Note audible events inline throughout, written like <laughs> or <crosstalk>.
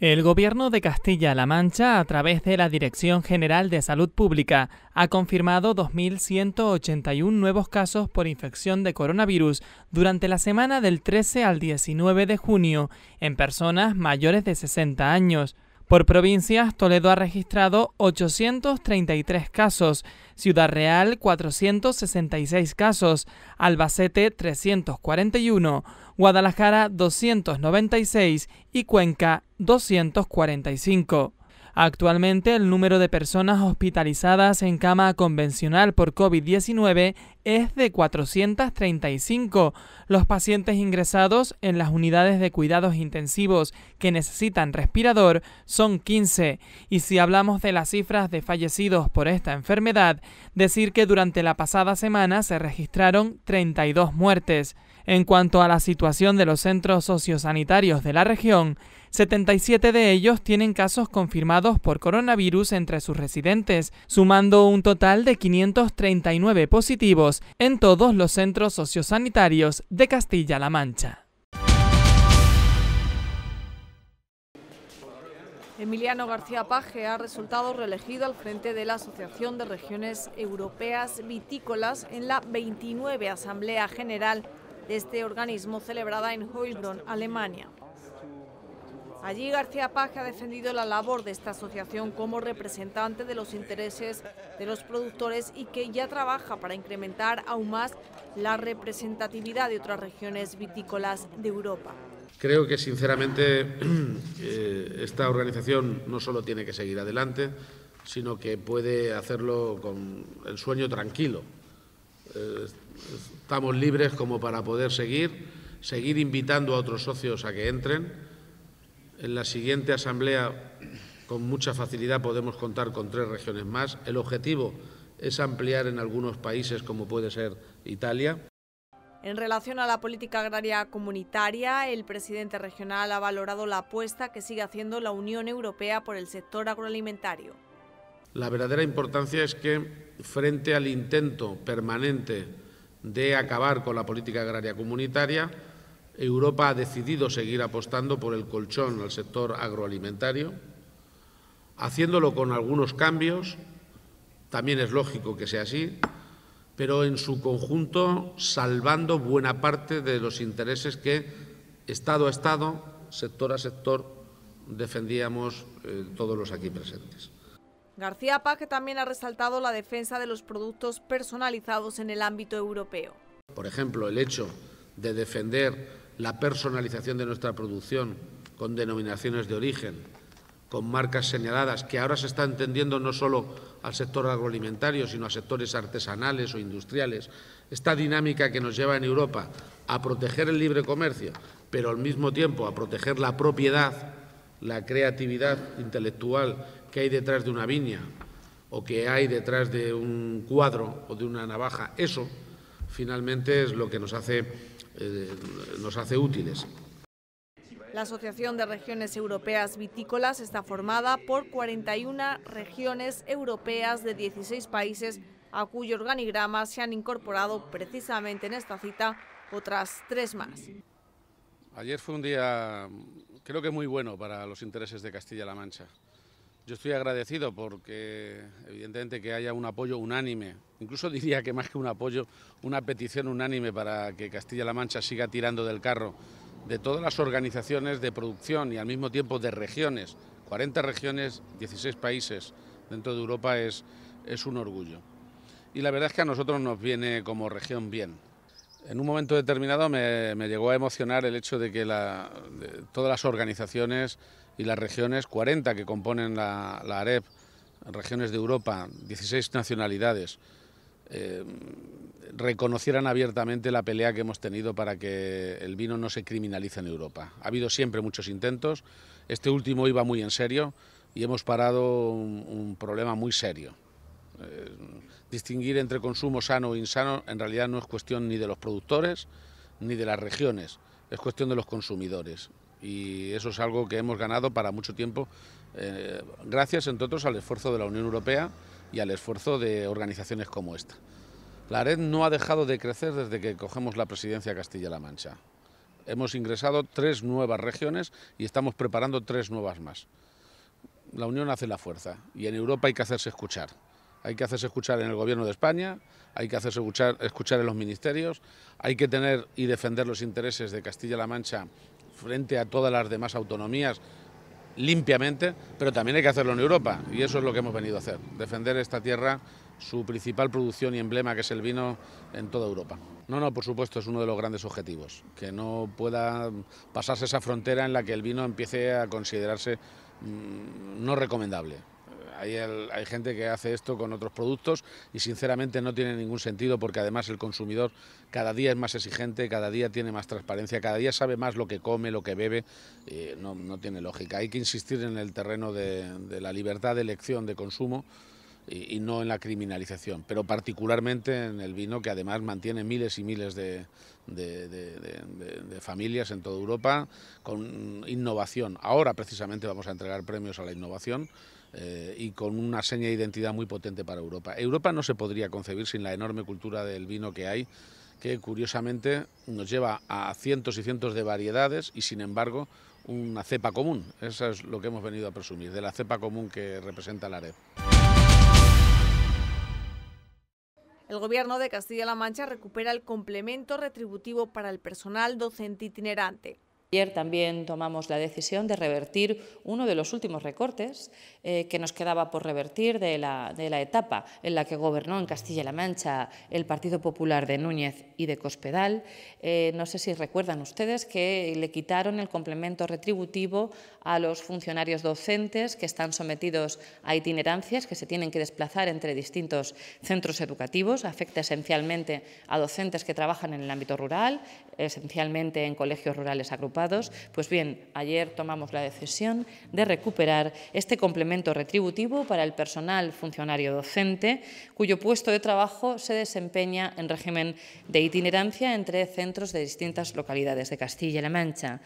El gobierno de Castilla-La Mancha, a través de la Dirección General de Salud Pública, ha confirmado 2.181 nuevos casos por infección de coronavirus durante la semana del 13 al 19 de junio en personas mayores de 60 años. Por provincias, Toledo ha registrado 833 casos, Ciudad Real 466 casos, Albacete 341, Guadalajara 296 y Cuenca 245. Actualmente el número de personas hospitalizadas en cama convencional por COVID-19 es de 435. Los pacientes ingresados en las unidades de cuidados intensivos que necesitan respirador son 15. Y si hablamos de las cifras de fallecidos por esta enfermedad, decir que durante la pasada semana se registraron 32 muertes. En cuanto a la situación de los centros sociosanitarios de la región, 77 de ellos tienen casos confirmados por coronavirus entre sus residentes, sumando un total de 539 positivos en todos los centros sociosanitarios de Castilla-La Mancha. Emiliano García Paje ha resultado reelegido al frente de la Asociación de Regiones Europeas Vitícolas en la 29 Asamblea General de este organismo celebrada en Heilbronn, Alemania. Allí García Page ha defendido la labor de esta asociación como representante de los intereses de los productores y que ya trabaja para incrementar aún más la representatividad de otras regiones vitícolas de Europa. Creo que sinceramente <clears throat> eh, esta organización no solo tiene que seguir adelante, sino que puede hacerlo con el sueño tranquilo. Eh, estamos libres como para poder seguir, seguir invitando a otros socios a que entren. En la siguiente asamblea, con mucha facilidad, podemos contar con tres regiones más. El objetivo es ampliar en algunos países, como puede ser Italia. En relación a la política agraria comunitaria, el presidente regional ha valorado la apuesta que sigue haciendo la Unión Europea por el sector agroalimentario. La verdadera importancia es que, frente al intento permanente de acabar con la política agraria comunitaria, Europa ha decidido seguir apostando por el colchón al sector agroalimentario, haciéndolo con algunos cambios, también es lógico que sea así, pero en su conjunto salvando buena parte de los intereses que Estado a Estado, sector a sector, defendíamos eh, todos los aquí presentes. García Paque también ha resaltado la defensa de los productos personalizados en el ámbito europeo. Por ejemplo, el hecho de defender la personalización de nuestra producción con denominaciones de origen, con marcas señaladas, que ahora se está entendiendo no solo al sector agroalimentario, sino a sectores artesanales o industriales. Esta dinámica que nos lleva en Europa a proteger el libre comercio, pero al mismo tiempo a proteger la propiedad, la creatividad intelectual que hay detrás de una viña o que hay detrás de un cuadro o de una navaja, eso finalmente es lo que nos hace, eh, nos hace útiles. La Asociación de Regiones Europeas Vitícolas está formada por 41 regiones europeas de 16 países a cuyo organigrama se han incorporado precisamente en esta cita otras tres más. Ayer fue un día creo que muy bueno para los intereses de Castilla-La Mancha. Yo estoy agradecido porque evidentemente que haya un apoyo unánime, incluso <laughs> diría que más que un apoyo, una petición unánime para que Castilla-La Mancha siga tirando del carro de todas las organizaciones de producción y al mismo tiempo de regiones, 40 regiones, 16 países dentro de Europa es, es un orgullo. Y la verdad es que a nosotros nos viene como región bien. En un momento determinado me, llegó a emocionar el hecho de que la, todas las organizaciones y las regiones, 40 que componen la, AREP, regiones de Europa, 16 nacionalidades, eh, reconocieran abiertamente la pelea que hemos tenido para que el vino no se criminalice en Europa. Ha habido siempre muchos intentos, este último iba muy en serio y hemos parado un, problema muy serio. Eh, Distinguir entre consumo sano e insano en realidad no es cuestión ni de los productores ni de las regiones, es cuestión de los consumidores. Y eso es algo que hemos ganado para mucho tiempo, eh, gracias entre otros al esfuerzo de la Unión Europea y al esfuerzo de organizaciones como esta. La red no ha dejado de crecer desde que cogemos la presidencia Castilla-La Mancha. Hemos ingresado tres nuevas regiones y estamos preparando tres nuevas más. La Unión hace la fuerza y en Europa hay que hacerse escuchar hay que hacerse escuchar en el Gobierno de España, hay que hacerse escuchar, en los ministerios, hay que tener y defender los intereses de Castilla-La Mancha frente a todas las demás autonomías limpiamente, pero también hay que hacerlo en Europa y eso es lo que hemos venido a hacer, defender esta tierra, su principal producción y emblema que es el vino en toda Europa. No, no, por supuesto, es uno de los grandes objetivos, que no pueda pasarse esa frontera en la que el vino empiece a considerarse mm, no recomendable. Hay, gente que hace esto con otros productos y sinceramente no tiene ningún sentido porque además el consumidor cada día es más exigente, cada día tiene más transparencia, cada día sabe más lo que come, lo que bebe. Eh, no, tiene lógica. Hay que insistir en el terreno de, de la libertad de elección de consumo y, no en la criminalización, pero particularmente en el vino que además mantiene miles y miles de familias en toda Europa con innovación. Ahora precisamente vamos a entregar premios a la innovación. Eh, y con una seña de identidad muy potente para Europa. Europa no se podría concebir sin la enorme cultura del vino que hay, que curiosamente nos lleva a cientos y cientos de variedades y sin embargo una cepa común. Eso es lo que hemos venido a presumir, de la cepa común que representa la red. El Gobierno de Castilla-La Mancha recupera el complemento retributivo para el personal docente itinerante. Ayer también tomamos la decisión de revertir uno de los últimos recortes eh, que nos quedaba por revertir de la, etapa en la que gobernó en Castilla-La Mancha el Partido Popular de Núñez y de Cospedal. Eh, no sé si recuerdan ustedes que le quitaron el complemento retributivo a los funcionarios docentes que están sometidos a itinerancias, que se tienen que desplazar entre distintos centros educativos. Afecta esencialmente a docentes que trabajan en el ámbito rural, esencialmente en colegios rurales agrupados pues bien, ayer tomamos la decisión de recuperar este complemento retributivo para el personal funcionario docente, cuyo puesto de trabajo se desempeña en régimen de itinerancia entre centros de distintas localidades de Castilla-La y Mancha.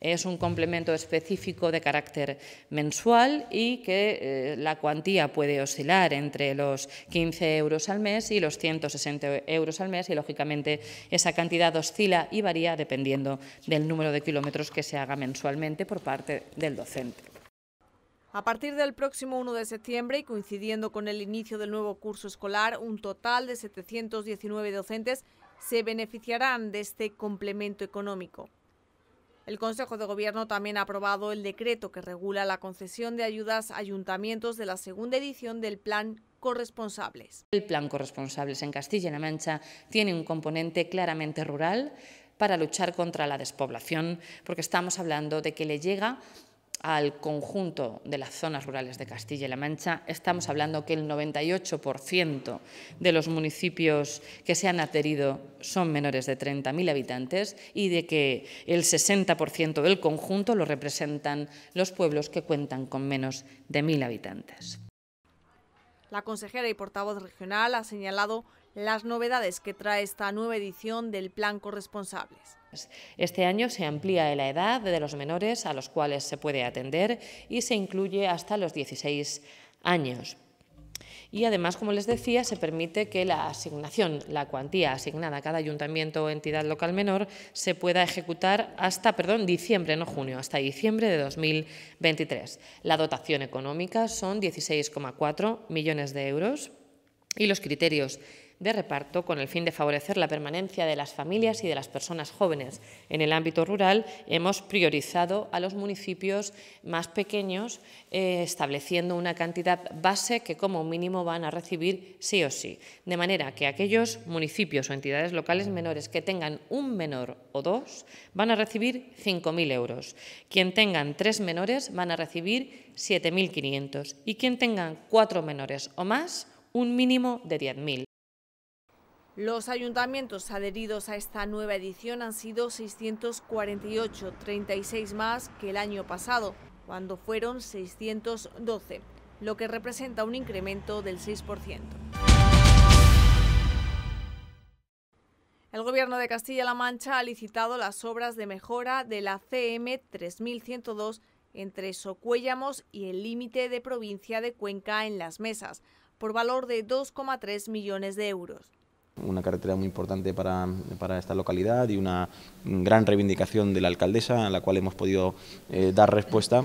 Es un complemento específico de carácter mensual y que eh, la cuantía puede oscilar entre los 15 euros al mes y los 160 euros al mes y, lógicamente, esa cantidad oscila y varía dependiendo del número de kilómetros que se haga mensualmente por parte del docente. A partir del próximo 1 de septiembre y coincidiendo con el inicio del nuevo curso escolar, un total de 719 docentes se beneficiarán de este complemento económico. El Consejo de Gobierno también ha aprobado el decreto que regula la concesión de ayudas a ayuntamientos de la segunda edición del Plan Corresponsables. El Plan Corresponsables en Castilla-La y Mancha tiene un componente claramente rural para luchar contra la despoblación, porque estamos hablando de que le llega al conjunto de las zonas rurales de Castilla y La Mancha, estamos hablando que el 98% de los municipios que se han adherido son menores de 30.000 habitantes y de que el 60% del conjunto lo representan los pueblos que cuentan con menos de 1.000 habitantes. La consejera y portavoz regional ha señalado las novedades que trae esta nueva edición del Plan Corresponsables. Este año se amplía la edad de los menores a los cuales se puede atender y se incluye hasta los 16 años. Y además, como les decía, se permite que la asignación, la cuantía asignada a cada ayuntamiento o entidad local menor se pueda ejecutar hasta, perdón, diciembre, no junio, hasta diciembre de 2023. La dotación económica son 16,4 millones de euros y los criterios de reparto con el fin de favorecer la permanencia de las familias y de las personas jóvenes. En el ámbito rural hemos priorizado a los municipios más pequeños eh, estableciendo una cantidad base que como mínimo van a recibir sí o sí. De manera que aquellos municipios o entidades locales menores que tengan un menor o dos van a recibir 5.000 euros. Quien tengan tres menores van a recibir 7.500 y quien tengan cuatro menores o más un mínimo de 10.000. Los ayuntamientos adheridos a esta nueva edición han sido 648, 36 más que el año pasado, cuando fueron 612, lo que representa un incremento del 6%. El Gobierno de Castilla-La Mancha ha licitado las obras de mejora de la CM 3102 entre Socuéllamos y el límite de provincia de Cuenca en Las Mesas, por valor de 2,3 millones de euros una carretera muy importante para, esta localidad y una gran reivindicación de la alcaldesa a la cual hemos podido eh, dar respuesta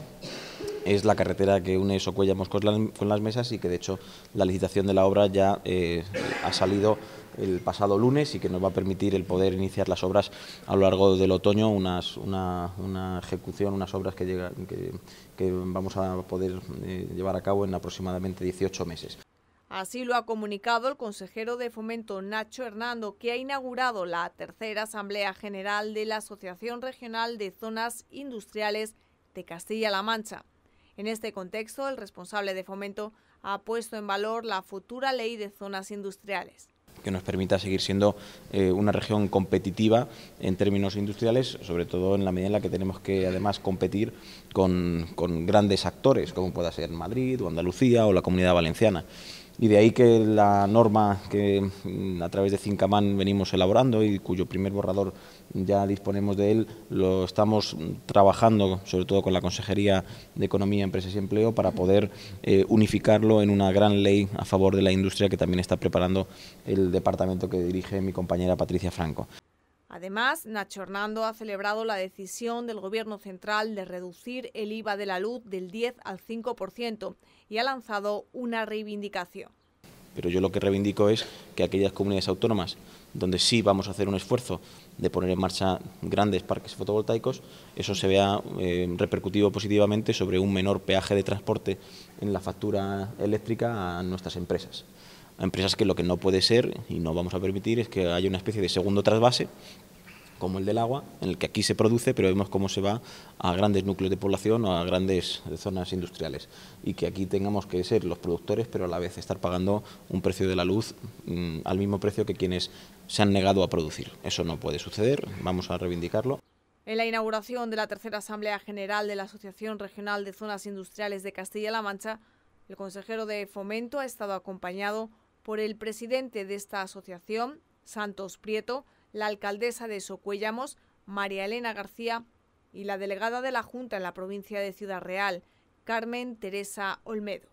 es la carretera que une Socuellamos con, con las mesas y que de hecho la licitación de la obra ya eh, ha salido el pasado lunes y que nos va a permitir el poder iniciar las obras a lo largo del otoño, una, ejecución, unas obras que, que, vamos a poder eh, llevar a cabo en aproximadamente 18 meses. Así lo ha comunicado el consejero de Fomento Nacho Hernando, que ha inaugurado la tercera Asamblea General de la Asociación Regional de Zonas Industriales de Castilla-La Mancha. En este contexto, el responsable de Fomento ha puesto en valor la futura ley de zonas industriales que nos permita seguir siendo eh, una región competitiva en términos industriales, sobre todo en la medida en la que tenemos que además competir con, con grandes actores, como pueda ser Madrid o Andalucía o la Comunidad Valenciana. Y de ahí que la norma que mm, a través de Cincaman venimos elaborando y cuyo primer borrador ya disponemos de él, lo estamos mm, trabajando sobre todo con la Consejería de Economía, Empresas y Empleo para poder eh, unificarlo en una gran ley a favor de la industria que también está preparando el departamento que dirige mi compañera Patricia Franco. Además, Nacho Hernando ha celebrado la decisión del Gobierno central de reducir el IVA de la luz del 10 al 5% y ha lanzado una reivindicación. Pero yo lo que reivindico es que aquellas comunidades autónomas donde sí vamos a hacer un esfuerzo de poner en marcha grandes parques fotovoltaicos, eso se vea eh, repercutido positivamente sobre un menor peaje de transporte en la factura eléctrica a nuestras empresas empresas que lo que no puede ser y no vamos a permitir es que haya una especie de segundo trasvase como el del agua, en el que aquí se produce, pero vemos cómo se va a grandes núcleos de población o a grandes zonas industriales. Y que aquí tengamos que ser los productores, pero a la vez estar pagando un precio de la luz mm, al mismo precio que quienes se han negado a producir. Eso no puede suceder, vamos a reivindicarlo. En la inauguración de la tercera Asamblea General de la Asociación Regional de Zonas Industriales de Castilla-La Mancha, el consejero de Fomento ha estado acompañado por el presidente de esta asociación, Santos Prieto, la alcaldesa de Socuellamos, María Elena García, y la delegada de la Junta en la provincia de Ciudad Real, Carmen Teresa Olmedo.